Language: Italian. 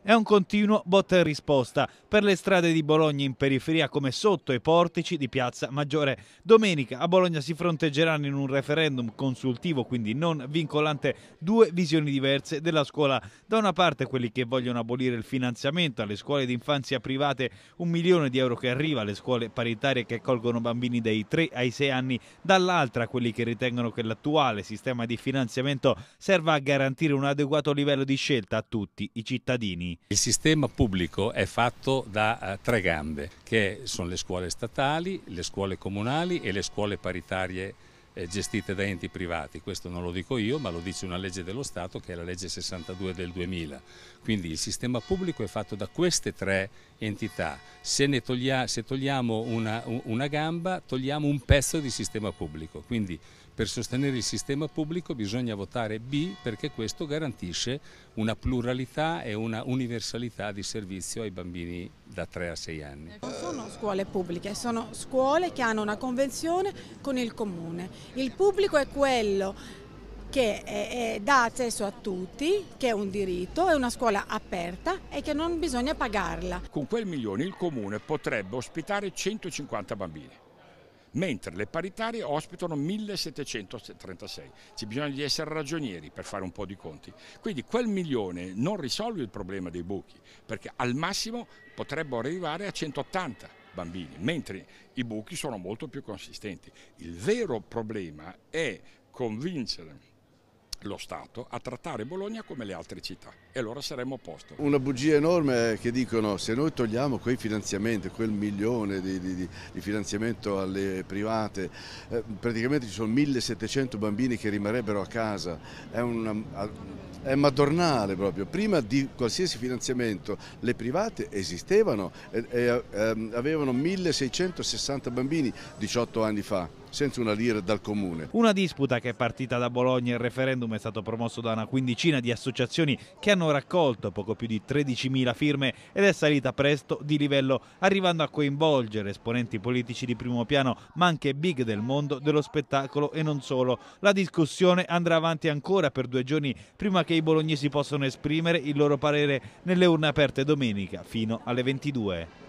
È un continuo botta e risposta per le strade di Bologna in periferia come sotto i portici di Piazza Maggiore. Domenica a Bologna si fronteggeranno in un referendum consultivo, quindi non vincolante, due visioni diverse della scuola. Da una parte quelli che vogliono abolire il finanziamento alle scuole di infanzia private, un milione di euro che arriva alle scuole paritarie che accolgono bambini dai 3 ai 6 anni, dall'altra quelli che ritengono che l'attuale sistema di finanziamento serva a garantire un adeguato livello di scelta a tutti i cittadini. Il sistema pubblico è fatto da eh, tre gambe, che sono le scuole statali, le scuole comunali e le scuole paritarie eh, gestite da enti privati. Questo non lo dico io, ma lo dice una legge dello Stato che è la legge 62 del 2000. Quindi il sistema pubblico è fatto da queste tre entità. Se, toglia, se togliamo una, una gamba, togliamo un pezzo di sistema pubblico. Quindi per sostenere il sistema pubblico bisogna votare B perché questo garantisce una pluralità e una universalità di servizio ai bambini da 3 a 6 anni. Non sono scuole pubbliche, sono scuole che hanno una convenzione con il comune il pubblico è quello che è, è, dà accesso a tutti, che è un diritto, è una scuola aperta e che non bisogna pagarla. Con quel milione il comune potrebbe ospitare 150 bambini mentre le paritarie ospitano 1736. Ci bisogna di essere ragionieri per fare un po' di conti. Quindi quel milione non risolve il problema dei buchi, perché al massimo potrebbero arrivare a 180 bambini, mentre i buchi sono molto più consistenti. Il vero problema è convincere lo Stato a trattare Bologna come le altre città e allora saremmo a posto. Una bugia enorme è che dicono se noi togliamo quei finanziamenti, quel milione di, di, di finanziamento alle private, eh, praticamente ci sono 1700 bambini che rimarrebbero a casa, è, una, è madornale proprio. Prima di qualsiasi finanziamento le private esistevano e, e eh, avevano 1660 bambini 18 anni fa senza una lira dal comune. Una disputa che è partita da Bologna, il referendum è stato promosso da una quindicina di associazioni che hanno raccolto poco più di 13.000 firme ed è salita presto di livello, arrivando a coinvolgere esponenti politici di primo piano, ma anche big del mondo dello spettacolo e non solo. La discussione andrà avanti ancora per due giorni prima che i bolognesi possano esprimere il loro parere nelle urne aperte domenica fino alle 22.